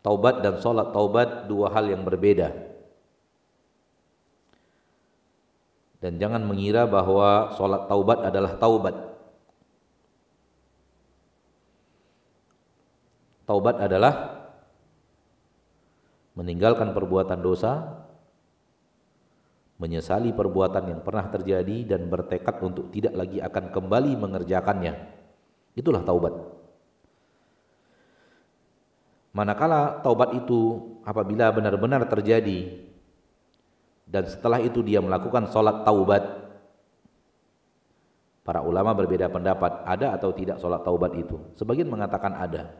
Taubat dan sholat taubat dua hal yang berbeda. Dan jangan mengira bahwa sholat taubat adalah taubat. Taubat adalah meninggalkan perbuatan dosa, menyesali perbuatan yang pernah terjadi dan bertekad untuk tidak lagi akan kembali mengerjakannya. Itulah taubat. Manakala taubat itu apabila benar-benar terjadi dan setelah itu dia melakukan sholat taubat para ulama berbeda pendapat ada atau tidak sholat taubat itu sebagian mengatakan ada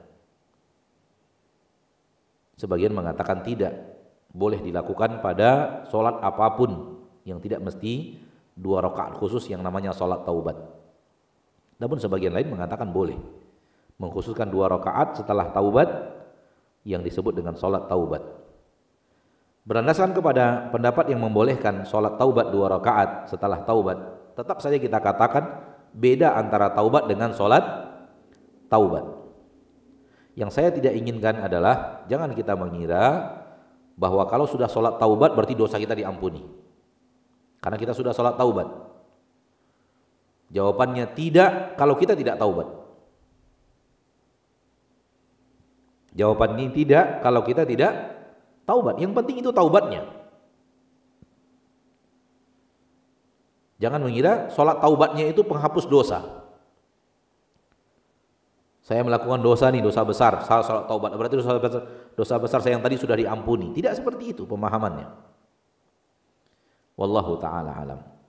sebagian mengatakan tidak boleh dilakukan pada sholat apapun yang tidak mesti dua rakaat khusus yang namanya sholat taubat namun sebagian lain mengatakan boleh mengkhususkan dua rakaat setelah taubat yang disebut dengan sholat taubat. Berdasarkan kepada pendapat yang membolehkan sholat taubat dua rakaat setelah taubat, tetap saja kita katakan beda antara taubat dengan sholat taubat. Yang saya tidak inginkan adalah jangan kita mengira bahwa kalau sudah sholat taubat berarti dosa kita diampuni. Karena kita sudah sholat taubat. Jawabannya tidak kalau kita tidak taubat. Jawaban ini tidak kalau kita tidak taubat. Yang penting itu taubatnya. Jangan mengira sholat taubatnya itu penghapus dosa. Saya melakukan dosa nih, dosa besar, salah sholat taubat. Berarti dosa besar, dosa besar saya yang tadi sudah diampuni. Tidak seperti itu pemahamannya. Wallahu ta'ala alam.